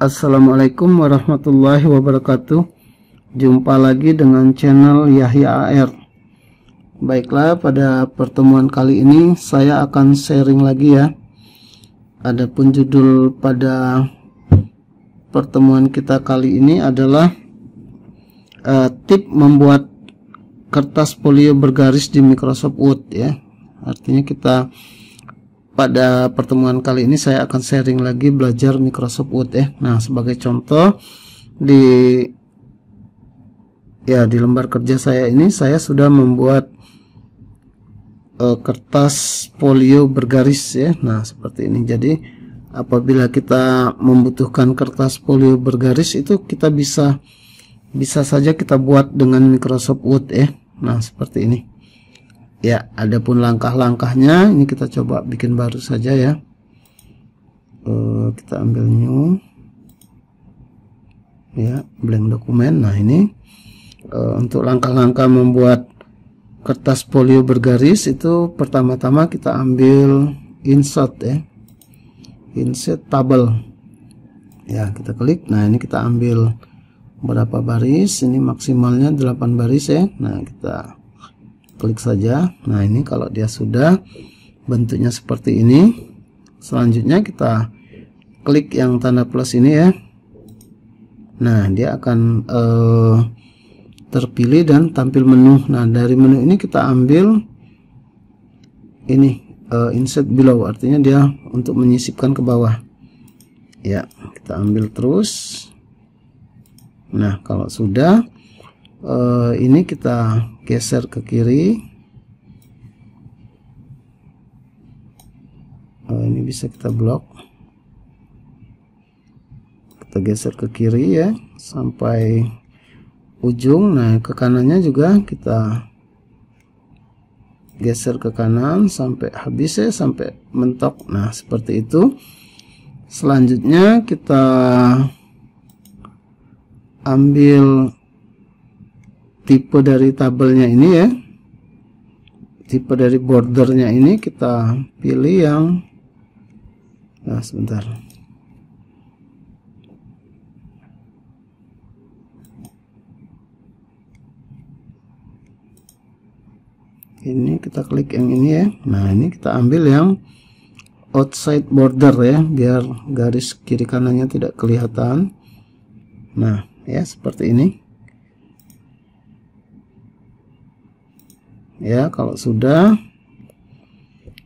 Assalamualaikum warahmatullahi wabarakatuh Jumpa lagi dengan channel Yahya AR Baiklah pada pertemuan kali ini saya akan sharing lagi ya Adapun judul pada pertemuan kita kali ini adalah uh, Tip membuat kertas polio bergaris di Microsoft Word ya Artinya kita pada pertemuan kali ini saya akan sharing lagi belajar Microsoft Word ya. Nah, sebagai contoh di ya di lembar kerja saya ini saya sudah membuat uh, kertas folio bergaris ya. Nah, seperti ini. Jadi apabila kita membutuhkan kertas folio bergaris itu kita bisa bisa saja kita buat dengan Microsoft Word ya. Nah, seperti ini ya adapun langkah-langkahnya ini kita coba bikin baru saja ya uh, kita ambil new ya blank dokumen nah ini uh, untuk langkah-langkah membuat kertas folio bergaris itu pertama-tama kita ambil insert ya insert tabel ya kita klik nah ini kita ambil berapa baris ini maksimalnya 8 baris ya nah kita klik saja nah ini kalau dia sudah bentuknya seperti ini selanjutnya kita klik yang tanda plus ini ya nah dia akan eh, terpilih dan tampil menu nah dari menu ini kita ambil ini uh, insert below artinya dia untuk menyisipkan ke bawah ya kita ambil terus nah kalau sudah uh, ini kita geser ke kiri uh, ini bisa kita blok kita geser ke kiri ya sampai ujung nah ke kanannya juga kita geser ke kanan sampai habis ya sampai mentok nah seperti itu selanjutnya kita ambil tipe dari tabelnya ini ya tipe dari bordernya ini kita pilih yang nah sebentar ini kita klik yang ini ya nah ini kita ambil yang outside border ya biar garis kiri kanannya tidak kelihatan nah ya seperti ini ya kalau sudah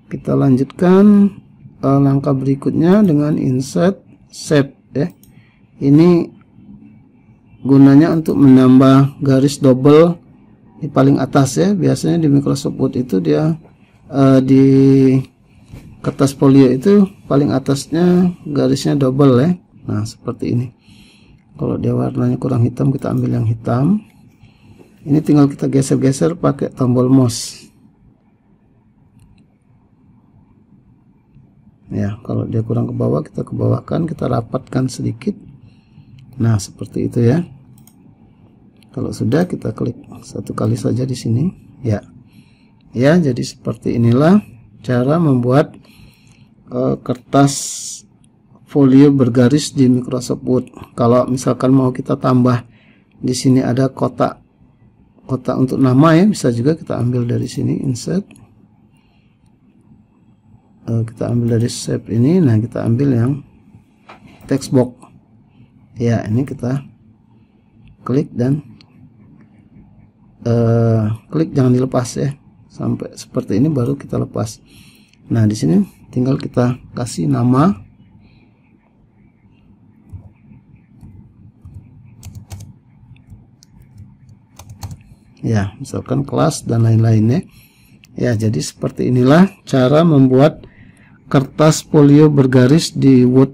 kita lanjutkan uh, langkah berikutnya dengan insert shape ya ini gunanya untuk menambah garis double di paling atas ya biasanya di Microsoft Word itu dia uh, di kertas folio itu paling atasnya garisnya double ya nah seperti ini kalau dia warnanya kurang hitam kita ambil yang hitam ini tinggal kita geser-geser pakai tombol mouse ya kalau dia kurang ke bawah kita kebawakan kita rapatkan sedikit nah seperti itu ya kalau sudah kita klik satu kali saja di sini ya ya jadi seperti inilah cara membuat uh, kertas folio bergaris di Microsoft Word kalau misalkan mau kita tambah di sini ada kotak kotak untuk nama ya bisa juga kita ambil dari sini insert uh, kita ambil dari shape ini nah kita ambil yang text box ya ini kita klik dan uh, klik jangan dilepas ya sampai seperti ini baru kita lepas nah di sini tinggal kita kasih nama ya misalkan kelas dan lain-lainnya ya jadi seperti inilah cara membuat kertas polio bergaris di wood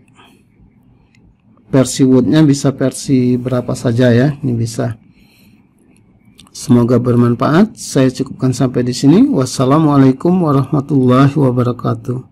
versi woodnya bisa versi berapa saja ya ini bisa semoga bermanfaat saya cukupkan sampai di sini wassalamualaikum warahmatullahi wabarakatuh